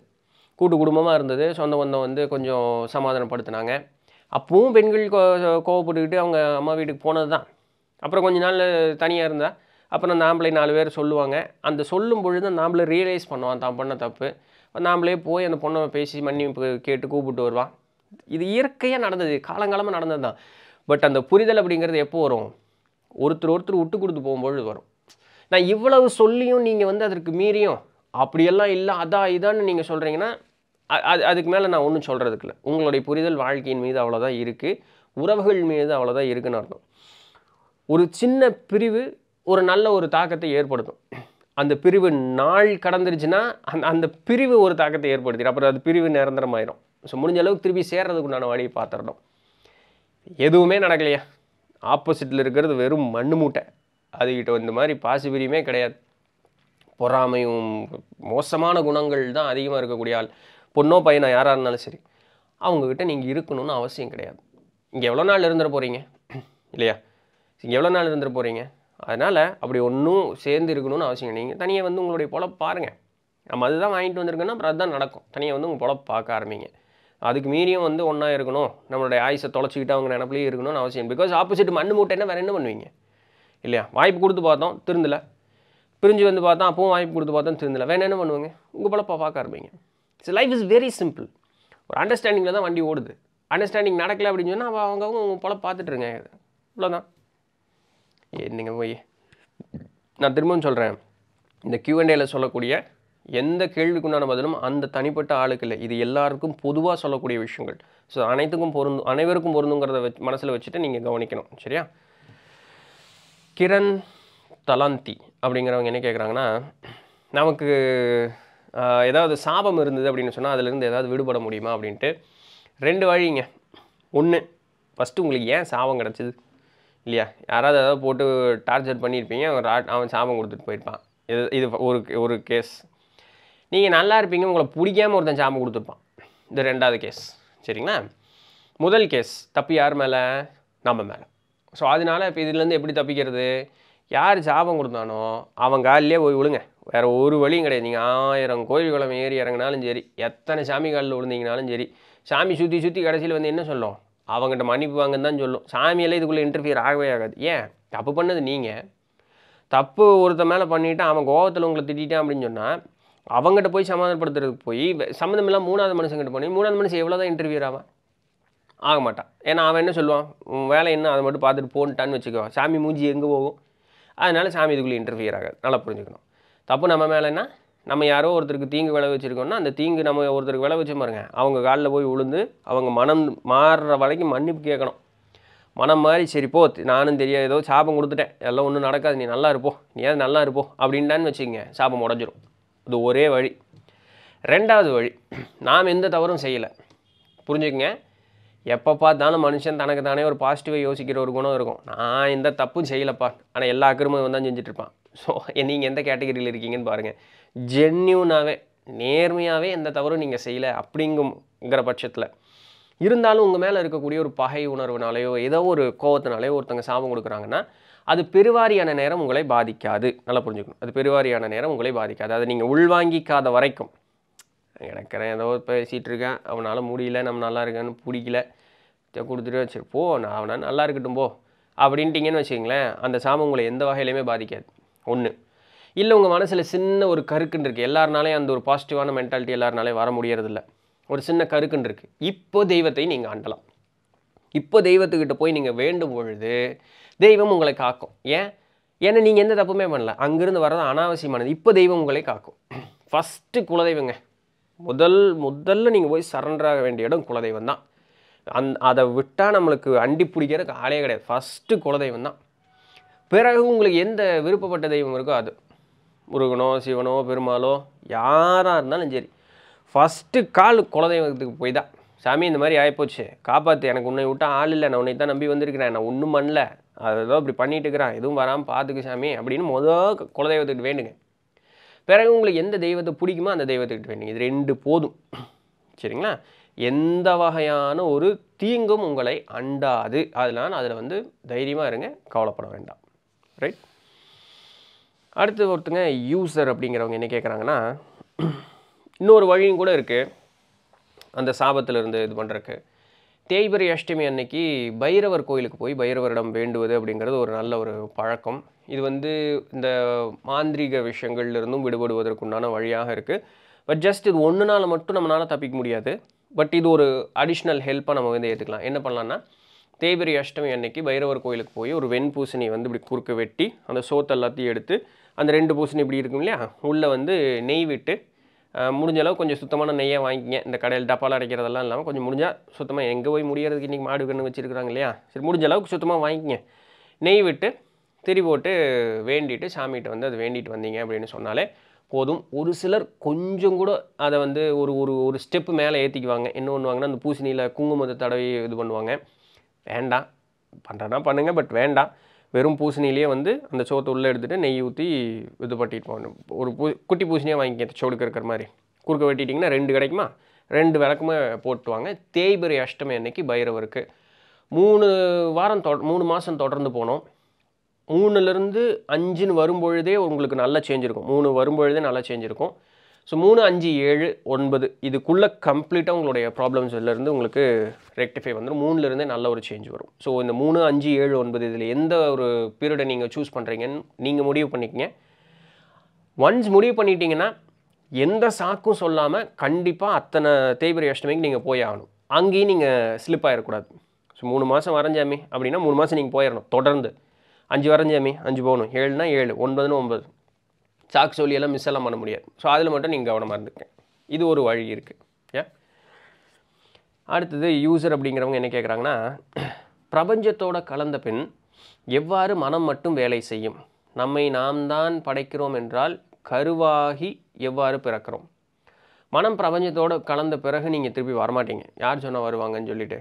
[SPEAKER 1] கூட்டு குடும்பமாக இருந்தது சொந்த பந்தம் வந்து கொஞ்சம் சமாதானப்படுத்தினாங்க அப்பவும் பெண்கள் கோ கோவப்பட்டுக்கிட்டு அவங்க அம்மா வீட்டுக்கு போனது தான் அப்புறம் கொஞ்ச நாள் தனியாக இருந்தால் அப்புறம் நாம்பளே நாலு பேர் சொல்லுவாங்க அந்த சொல்லும் பொழுது நாம்பளை ரியலைஸ் பண்ணுவான் தான் பண்ண தப்பு நாமளே போய் அந்த பொண்ணை பேசி மன்னிப்பு கேட்டு கூப்பிட்டு வருவான் இது இயற்கையாக நடந்தது காலங்காலமாக நடந்தது தான் பட் அந்த புரிதல் அப்படிங்கிறது எப்போ வரும் ஒருத்தர் ஒருத்தர் விட்டு கொடுத்து போகும்பொழுது வரும் நான் இவ்வளவு சொல்லியும் நீங்கள் வந்து அதற்கு மீறியும் அப்படியெல்லாம் இல்லை அதான் இதான்னு நீங்கள் சொல்கிறீங்கன்னா அது அதுக்கு மேலே நான் ஒன்றும் சொல்கிறதுக்கு இல்லை உங்களுடைய புரிதல் வாழ்க்கையின் மீது அவ்வளோதான் இருக்குது உறவுகள் மீது அவ்வளோதான் இருக்குன்னு அர்த்தம் ஒரு சின்ன பிரிவு ஒரு நல்ல ஒரு தாக்கத்தை ஏற்படுத்தும் அந்த பிரிவு நாள் கடந்துருச்சுன்னா அந்த அந்த பிரிவு ஒரு தாக்கத்தை ஏற்படுத்திடும் அப்புறம் அது பிரிவு நிரந்தரமாயிடும் ஸோ முடிஞ்ச அளவுக்கு திருப்பி சேர்றதுக்குண்டான வழியை பார்த்துடணும் எதுவுமே நடக்கலையா ஆப்போசிட்டில் இருக்கிறது வெறும் மண்ணு மூட்டை அதுக்கிட்ட வந்த மாதிரி பாசிபிரியுமே கிடையாது பொறாமையும் மோசமான குணங்கள் தான் அதிகமாக இருக்கக்கூடிய ஆள் பொண்ணோ பையனோ யாராக இருந்தாலும் சரி அவங்கக்கிட்ட நீங்கள் இருக்கணும்னு அவசியம் கிடையாது இங்கே எவ்வளோ நாள் இருந்துட போகிறீங்க இல்லையா இங்கே எவ்வளோ நாள் இருந்துட போகிறீங்க அதனால் அப்படி ஒன்றும் சேர்ந்து இருக்கணும்னு அவசியம் நீங்கள் தனியாக வந்து உங்களுடைய பொழப்பு பாருங்கள் நம்ம அதுதான் வாங்கிட்டு வந்திருக்கோன்னா அப்புறம் அதுதான் நடக்கும் தனியாக வந்து உங்கள் பொழப்பு பார்க்க ஆரம்பிங்க அதுக்கு மீறியும் வந்து ஒன்றா இருக்கணும் நம்மளுடைய ஆயுசை தொலைச்சிக்கிட்டு அவங்க நினப்பிலேயே இருக்கணும்னு அவசியம் பிகாஸ் ஆப்போசிட் மண் மூட்டைன்னா வேறு என்ன பண்ணுவீங்க இல்லையா வாய்ப்பு கொடுத்து பார்த்தோம் திருந்தலை பிரிஞ்சு வந்து பார்த்தா அப்பவும் வாய்ப்பு கொடுத்து பார்த்தோம் திருந்தலை வேணும் என்ன பண்ணுவாங்க உங்கள் பழப்பா பார்க்க ஆரம்பிங்க it's life is very simple ஒரு அண்டர்ஸ்டாண்டிங்கில் தான் வண்டி ஓடுது அண்டர்ஸ்டாண்டிங் நடக்கலை அப்படின்னு சொன்னால் அவங்க அவங்க போல பார்த்துட்ருங்க இவ்வளோதான் என்னங்க போய் நான் திரும்பவும் சொல்கிறேன் இந்த கியூஎன்டேல சொல்லக்கூடிய எந்த கேள்விக்குண்டான பதிலும் அந்த தனிப்பட்ட ஆளுக்கு இல்லை இது எல்லாருக்கும் பொதுவாக சொல்லக்கூடிய விஷயங்கள் ஸோ அனைத்துக்கும் பொருந்தும் அனைவருக்கும் பொருந்துங்கிறத வச்சு மனசில் வச்சுட்டு நீங்கள் கவனிக்கணும் சரியா கிரண் தலாந்தி அப்படிங்கிறவங்க என்ன கேட்குறாங்கன்னா நமக்கு ஏதாவது சாபம் இருந்தது அப்படின்னு சொன்னால் அதிலிருந்து ஏதாவது விடுபட முடியுமா அப்படின்ட்டு ரெண்டு வழிங்க ஒன்று ஃபஸ்ட்டு உங்களுக்கு ஏன் சாபம் கிடச்சிது இல்லையா யாராவது ஏதாவது போட்டு டார்ச்சர் பண்ணியிருப்பீங்க அவன் அவன் சாபம் கொடுத்துட்டு போயிருப்பான் இது இது ஒரு ஒரு கேஸ் நீங்கள் நல்லா இருப்பீங்க உங்களை பிடிக்காமல் ஒருத்தன் சாபம் கொடுத்துருப்பான் இது ரெண்டாவது கேஸ் சரிங்களா முதல் கேஸ் தப்பு யார் மேலே நம்ம மேலே ஸோ அதனால் இப்போ இதுலேருந்து எப்படி தப்பிக்கிறது யார் சாபம் கொடுத்தானோ அவன் காலிலே போய் விழுங்க வேறு ஒரு வழியும் கிடையாது நீங்கள் ஆயிரம் கோயில் குளம் ஏறி இறங்கினாலும் சரி எத்தனை சாமி காலில் விழுந்தீங்கனாலும் சரி சாமி சுற்றி சுற்றி கடைசியில் வந்து என்ன சொல்லும் அவங்ககிட்ட மன்னிப்பு வாங்கன்னு தான் சொல்லும் சாமியெல்லாம் இதுக்குள்ளே இன்டர்ஃபியர் ஆகவே ஆகாது ஏன் தப்பு பண்ணது நீங்கள் தப்பு ஒருத்த மேலே பண்ணிவிட்டு அவன் கோவத்தில் உங்களை திட்டான் அப்படின்னு சொன்னால் அவங்ககிட்ட போய் சமாதானப்படுத்துறதுக்கு போய் சம்மந்தம் இல்லாமல் மூணாவது மனுஷங்கிட்ட போனேன் மூணாவது மனுஷன் எவ்வளோ தான் இன்டர்வியூர் ஆவான் ஆக மாட்டான் ஏன்னா அவன் என்ன சொல்லுவான் வேலை என்ன அதை மட்டும் பார்த்துட்டு போன்ட்டான்னு வச்சுக்கோ சாமி மூஞ்சி எங்கே போகும் அதனால் சாமி இதுக்குள்ளே இன்டர்ஃபியர் ஆகாது நல்லா புரிஞ்சுக்கணும் தப்பு நம்ம மேலேன்னா நம்ம யாரோ ஒருத்தருக்கு தீங்கு விளை வச்சுருக்கோம்னா அந்த தீங்கு நம்ம ஒருத்தருக்கு விளை வச்சு பாருங்க அவங்க காலில் போய் விழுந்து அவங்க மனம் மாறுற வரைக்கும் மன்னிப்பு கேட்கணும் மனம் மாதிரி சரி போ நானும் தெரிய ஏதோ சாபம் கொடுத்துட்டேன் எல்லாம் ஒன்றும் நடக்காது நீ நல்லா இருப்போம் நீ ஏதாவது நல்லா இருப்போம் அப்படின்டான்னு வச்சுக்கோங்க சாபம் உடஞ்சிரும் இது ஒரே வழி ரெண்டாவது வழி நாம் எந்த தவறும் செய்யலை புரிஞ்சுக்கங்க எப்போ பார்த்தாலும் மனுஷன் தனக்கு தானே ஒரு பாசிட்டிவாக யோசிக்கிற ஒரு குணம் இருக்கும் நான் எந்த தப்பும் செய்யலைப்பா ஆனால் எல்லா அக்கிரமும் தான் செஞ்சிட்ருப்பான் ஸோ நீங்கள் எந்த கேட்டகரியில் இருக்கீங்கன்னு பாருங்கள் ஜென்யூனாகவே நேர்மையாகவே எந்த தவறும் நீங்கள் செய்யலை அப்படிங்குங்கிற பட்சத்தில் இருந்தாலும் உங்கள் மேலே இருக்கக்கூடிய ஒரு பகை உணர்வுனாலேயோ ஏதோ ஒரு கோபத்தினாலேயோ ஒருத்தங்க சாபம் கொடுக்குறாங்கன்னா அது பெருவாரியான நேரம் உங்களை பாதிக்காது நல்லா புரிஞ்சுக்கணும் அது பெருவாரியான நேரம் உங்களை பாதிக்காது அதை நீங்கள் உள்வாங்கிக்காத வரைக்கும் கிடக்கிறேன் ஏதோ பேசிகிட்டு இருக்கேன் அவனால் முடியல நம்ம நல்லா இருக்கான்னு பிடிக்கல கொடுத்துட்டு வச்சுரு போ நான் அவனால் நல்லா இருக்கட்டும் போ அப்படின்ட்டிங்கன்னு வச்சுங்களேன் அந்த சாமம் உங்களை எந்த வகையிலையுமே பாதிக்காது ஒன்று இல்லை உங்கள் மனசில் சின்ன ஒரு கருக்குன்னு இருக்குது எல்லாருனாலையும் அந்த ஒரு பாசிட்டிவான மென்டாலிட்டி எல்லாருனாலே வர முடியறதில்ல ஒரு சின்ன கருக்குன்னு இருக்குது இப்போ தெய்வத்தை நீங்கள் ஆண்டலாம் இப்போ தெய்வத்துக்கிட்ட போய் நீங்கள் வேண்டும் பொழுது தெய்வம் உங்களை காக்கும் ஏன் ஏன்னா நீங்கள் எந்த தப்புமே பண்ணல அங்கேருந்து வர்றது அனாவசியமானது இப்போ தெய்வம் உங்களை காக்கும் ஃபஸ்ட்டு குலதெய்வங்க முதல் முதல்ல நீங்கள் போய் ஆக வேண்டிய இடம் குலதெய்வம் தான் அந் அதை விட்டால் நம்மளுக்கு அண்டி பிடிக்கிறதுக்கு ஆளே கிடையாது ஃபஸ்ட்டு குலதெய்வம் தான் பிறகு உங்களுக்கு எந்த விருப்பப்பட்ட தெய்வம் இருக்கோ அது முருகனோ சிவனோ பெருமாளோ யாராக இருந்தாலும் சரி ஃபஸ்ட்டு கால் குலதெய்வத்துக்கு போய் தான் சாமி இந்த மாதிரி ஆகிப்போச்சு காப்பாற்று எனக்கு உன்னை விட்டால் ஆள் இல்லை நான் உன்னை தான் நம்பி வந்திருக்கிறேன் நான் ஒன்றும் பண்ணல அதை ஏதோ இப்படி பண்ணிட்டு இருக்கிறான் எதுவும் வராமல் பார்த்துக்கு சாமி அப்படின்னு மொதல் குலதெய்வத்துக்கு வேண்டுங்க பிறகு உங்களுக்கு எந்த தெய்வத்தை பிடிக்குமோ அந்த தெய்வத்துக்கிட்ட வேண்டிங்க இது ரெண்டு போதும் சரிங்களா எந்த வகையான ஒரு தீங்கும் உங்களை அண்டாது அதனால் அதில் வந்து தைரியமாக இருங்க கவலைப்பட வேண்டாம் ரைட் அடுத்து ஒருத்தங்க யூசர் அப்படிங்கிறவங்க என்ன கேட்குறாங்கன்னா இன்னொரு வழியும் கூட இருக்குது அந்த சாபத்திலிருந்து இது பண்ணுறக்கு தேய்பிரை அஷ்டமி அன்னைக்கு பைரவர் கோயிலுக்கு போய் பைரவரிடம் வேண்டுவது அப்படிங்கிறது ஒரு நல்ல ஒரு பழக்கம் இது வந்து இந்த மாந்திரீக விஷயங்கள்லேருந்தும் விடுபடுவதற்குண்டான வழியாக இருக்குது பட் ஜஸ்ட் இது ஒன்று நாள் மட்டும் நம்மளால் தப்பிக்க முடியாது பட் இது ஒரு அடிஷ்னல் ஹெல்ப்பாக நம்ம வந்து ஏற்றுக்கலாம் என்ன பண்ணலான்னா தேய்பிரி அஷ்டமி அன்னைக்கு பைரவர் கோயிலுக்கு போய் ஒரு வெண் பூசணி வந்து இப்படி குறுக்க வெட்டி அந்த சோத்தை எல்லாத்தையும் எடுத்து அந்த ரெண்டு பூசணி இப்படி இருக்கும் இல்லையா உள்ளே வந்து நெய் விட்டு முடிஞ்ச கொஞ்சம் சுத்தமான நெய்யை வாங்கிக்கிங்க இந்த கடையில் டப்பால் அடைக்கிறதெல்லாம் இல்லாமல் கொஞ்சம் முடிஞ்சால் சுத்தமாக எங்கே போய் முடியறதுக்கு இன்றைக்கி மாடு கன்று வச்சுருக்குறாங்க இல்லையா சரி முடிஞ்ச அளவுக்கு சுத்தமாக வாங்கிக்கிங்க நெய் விட்டு திரி போட்டு வேண்டிட்டு சாமிகிட்ட வந்து அது வேண்டிட்டு வந்தீங்க அப்படின்னு சொன்னாலே போதும் ஒரு சிலர் கொஞ்சம் கூட அதை வந்து ஒரு ஒரு ஒரு ஸ்டெப்பு மேலே ஏற்றிக்குவாங்க என்ன பண்ணுவாங்கன்னா அந்த பூசணியில் குங்குமத்தை தடவி இது பண்ணுவாங்க வேண்டாம் பண்ணுறனா பண்ணுங்கள் பட் வேண்டாம் வெறும் பூசணிலேயே வந்து அந்த சோத்தை உள்ளே எடுத்துகிட்டு நெய் ஊற்றி இது பட்டிட்டு போகணும் ஒரு பூ குட்டி பூசணியாக வாங்கிக்கிறது சோடுக்கு இருக்கிற மாதிரி குறுக்க வெட்டிட்டிங்கன்னா ரெண்டு கிடைக்குமா ரெண்டு விளக்குமே போட்டுவாங்க தேய்பிரி அஷ்டமி அன்னைக்கு பைரவருக்கு மூணு வாரம் தொ மூணு மாதம் தொடர்ந்து போனோம் மூணுலேருந்து அஞ்சுன்னு வரும்பொழுதே உங்களுக்கு நல்லா சேஞ்ச் இருக்கும் மூணு வரும்பொழுதே நல்லா சேஞ்ச் இருக்கும் ஸோ மூணு அஞ்சு ஏழு ஒன்பது இதுக்குள்ளே கம்ப்ளீட்டாக உங்களுடைய ப்ராப்ளம்ஸ்லேருந்து உங்களுக்கு ரெக்டிஃபை வந்துடும் மூணுலேருந்தே நல்ல ஒரு சேஞ்ச் வரும் ஸோ இந்த மூணு அஞ்சு ஏழு ஒன்பது இதில் எந்த ஒரு பீரியடை நீங்கள் சூஸ் பண்ணுறீங்கன்னு நீங்கள் முடிவு பண்ணிக்கங்க ஒன்ஸ் முடிவு பண்ணிட்டீங்கன்னா எந்த சாக்கும் சொல்லாமல் கண்டிப்பாக அத்தனை தேய்பிரி அஷ்டமிக்கு நீங்கள் போய் ஆகணும் அங்கேயும் நீங்கள் ஸ்லிப் ஆகிடக்கூடாது ஸோ மூணு மாதம் வரைஞ்சாமி அப்படின்னா மூணு மாதம் நீங்கள் போயிடணும் தொடர்ந்து அஞ்சு வரைஞ்சாமி அஞ்சு போகணும் ஏழுனா ஏழு ஒன்பதுன்னு ஒன்பது சாக்கு சொல்லியெல்லாம் மிஸ் எல்லாம் பண்ண முடியாது ஸோ அதில் மட்டும் நீங்கள் கவனமாக இருந்துக்கேன் இது ஒரு வழி இருக்குது ஏன் அடுத்தது யூசர் அப்படிங்கிறவங்க என்ன கேட்குறாங்கன்னா பிரபஞ்சத்தோட கலந்த பின் எவ்வாறு மனம் மட்டும் வேலை செய்யும் நம்மை நாம் தான் படைக்கிறோம் என்றால் கருவாகி எவ்வாறு பிறக்கிறோம் மனம் பிரபஞ்சத்தோடு கலந்த பிறகு நீங்கள் திருப்பி வரமாட்டீங்க யார் சொன்னால் வருவாங்கன்னு சொல்லிட்டு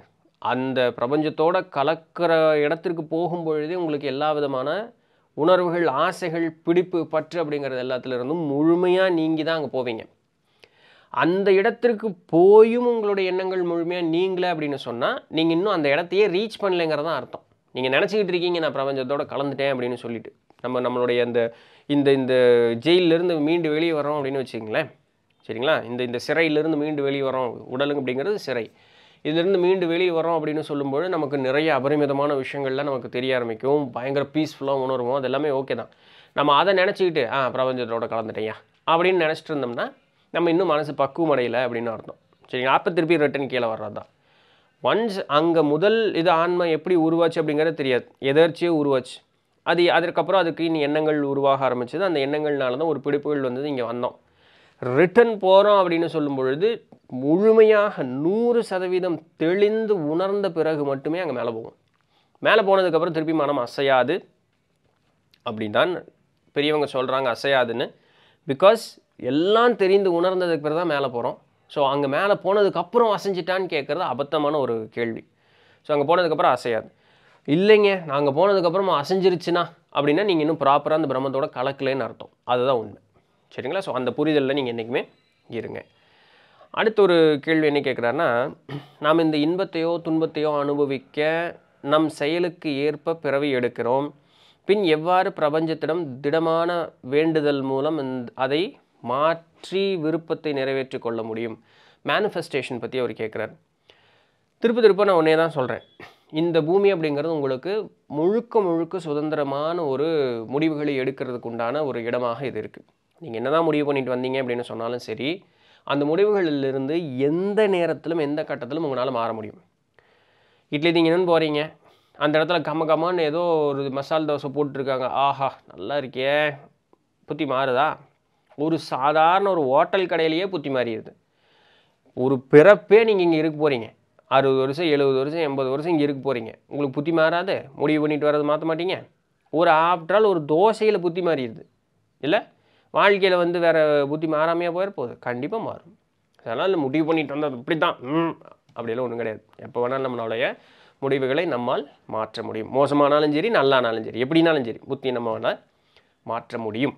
[SPEAKER 1] அந்த பிரபஞ்சத்தோடு கலக்கிற இடத்திற்கு போகும் பொழுதே உங்களுக்கு எல்லா விதமான உணர்வுகள் ஆசைகள் பிடிப்பு பற்று அப்படிங்கிறது எல்லாத்துலேருந்தும் முழுமையாக நீங்கி தான் அங்கே போவீங்க அந்த இடத்திற்கு போயும் உங்களுடைய எண்ணங்கள் முழுமையாக நீங்களே அப்படின்னு சொன்னால் நீங்கள் இன்னும் அந்த இடத்தையே ரீச் பண்ணலைங்கிறது தான் அர்த்தம் நீங்கள் நினச்சிக்கிட்டு இருக்கீங்க நான் பிரபஞ்சத்தோடு கலந்துட்டேன் அப்படின்னு சொல்லிட்டு நம்ம நம்மளுடைய அந்த இந்த இந்த ஜெயிலிருந்து மீண்டு வெளியே வரோம் அப்படின்னு வச்சுக்கிங்களேன் சரிங்களா இந்த இந்த சிறையிலிருந்து மீண்டு வெளியே வரோம் உடலுங்க அப்படிங்கிறது சிறை இதிலிருந்து மீண்டு வெளியே வரோம் அப்படின்னு சொல்லும்போது நமக்கு நிறைய அபரிமிதமான விஷயங்கள்லாம் நமக்கு தெரிய ஆரம்பிக்கும் பயங்கர பீஸ்ஃபுல்லாக உணர்வோம் அது எல்லாமே ஓகே தான் நம்ம அதை நினச்சிக்கிட்டு ஆ பிரபஞ்சத்தோட கலந்துட்டேயா அப்படின்னு நினச்சிட்டு இருந்தோம்னா நம்ம இன்னும் மனசு பக்குவம் அடையலை அப்படின்னு அர்த்தம் சரிங்களா அப்போ திருப்பி ரிட்டன் கீழே வர்றது தான் ஒன்ஸ் அங்கே முதல் இது ஆன்மா எப்படி உருவாச்சு அப்படிங்கிறது தெரியாது எதர்ச்சியே உருவாச்சு அது அதற்கப்புறம் அதுக்கு இன்னும் எண்ணங்கள் உருவாக ஆரம்பிச்சது அந்த எண்ணங்கள்னால தான் ஒரு பிடிப்புகள் வந்தது இங்கே வந்தோம் ரிட்டன் போகிறோம் அப்படின்னு சொல்லும் பொழுது முழுமையாக நூறு சதவீதம் தெளிந்து உணர்ந்த பிறகு மட்டுமே அங்கே மேலே போகும் மேலே போனதுக்கப்புறம் திருப்பி மனம் அசையாது அப்படின் தான் பெரியவங்க சொல்கிறாங்க அசையாதுன்னு பிகாஸ் எல்லாம் தெரிந்து உணர்ந்ததுக்கு பிறகு தான் மேலே போகிறோம் ஸோ அங்கே மேலே போனதுக்கப்புறம் அசைஞ்சிட்டான்னு கேட்குறது அபத்தமான ஒரு கேள்வி ஸோ அங்கே போனதுக்கப்புறம் அசையாது இல்லைங்க நாங்கள் போனதுக்கப்புறம் அசைஞ்சிருச்சுன்னா அப்படின்னா நீங்கள் இன்னும் ப்ராப்பராக அந்த பிரம்மத்தோட கலக்கலைன்னு அர்த்தம் அதுதான் உண்மை சரிங்களா ஸோ அந்த புரிதலில் நீங்கள் என்றைக்குமே இருங்க அடுத்த ஒரு கேள்வி என்ன கேட்குறாருன்னா நாம் இந்த இன்பத்தையோ துன்பத்தையோ அனுபவிக்க நம் செயலுக்கு ஏற்ப பிறவி எடுக்கிறோம் பின் எவ்வாறு பிரபஞ்சத்திடம் திடமான வேண்டுதல் மூலம் அதை மாற்றி விருப்பத்தை நிறைவேற்றி கொள்ள முடியும் மேனிஃபெஸ்டேஷன் பற்றி அவர் கேட்குறார் திருப்ப திருப்ப நான் ஒன்றே தான் சொல்கிறேன் இந்த பூமி அப்படிங்கிறது உங்களுக்கு முழுக்க முழுக்க சுதந்திரமான ஒரு முடிவுகளை எடுக்கிறதுக்கு உண்டான ஒரு இடமாக இது இருக்குது நீங்கள் என்ன தான் முடிவு பண்ணிட்டு வந்தீங்க அப்படின்னு சொன்னாலும் சரி அந்த முடிவுகளிலிருந்து எந்த நேரத்திலும் எந்த கட்டத்திலும் உங்களால் மாற முடியும் இட்லி என்னென்னு போகிறீங்க அந்த இடத்துல கம கம்மான்னு ஏதோ ஒரு மசால் தோசை போட்டிருக்காங்க ஆஹா நல்லா இருக்கே புத்தி மாறுதா ஒரு சாதாரண ஒரு ஹோட்டல் கடையிலேயே புத்தி மாறிடுது ஒரு பிறப்பே நீங்கள் இங்கே இருக்க போகிறீங்க அறுபது வருஷம் எழுபது வருஷம் எண்பது வருஷம் இங்கே இருக்க போகிறீங்க உங்களுக்கு புத்தி மாறாது முடிவு பண்ணிட்டு வர்றது மாற்ற மாட்டீங்க ஒரு ஆஃப்டரால் ஒரு தோசையில் புத்தி மாறிடுது இல்லை வாழ்க்கையில் வந்து வேறு புத்தி மாறாமையாக போயிட போகுது கண்டிப்பாக மாறும் அதனால் முடிவு பண்ணிட்டு வந்தது இப்படி தான் அப்படியெல்லாம் ஒன்றும் கிடையாது எப்போ வேணாலும் நம்மளுடைய முடிவுகளை நம்மால் மாற்ற முடியும் மோசமானாலும் சரி நல்லானாலும் சரி எப்படினாலும் சரி புத்தி நம்ம வேணால் மாற்ற முடியும்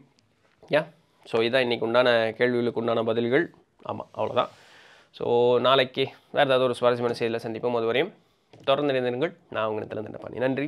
[SPEAKER 1] ஏன் ஸோ இதான் இன்றைக்கி உண்டான கேள்விகளுக்கு உண்டான பதில்கள் ஆமாம் அவ்வளோதான் ஸோ நாளைக்கு வேறு ஏதாவது ஒரு சுவாரஸ்யமான செய்தியில் சந்திப்போம் அதுவரையும் தொடர்ந்து இணைந்திருங்கள் நான் உங்களிடத்தில் பண்ணி நன்றி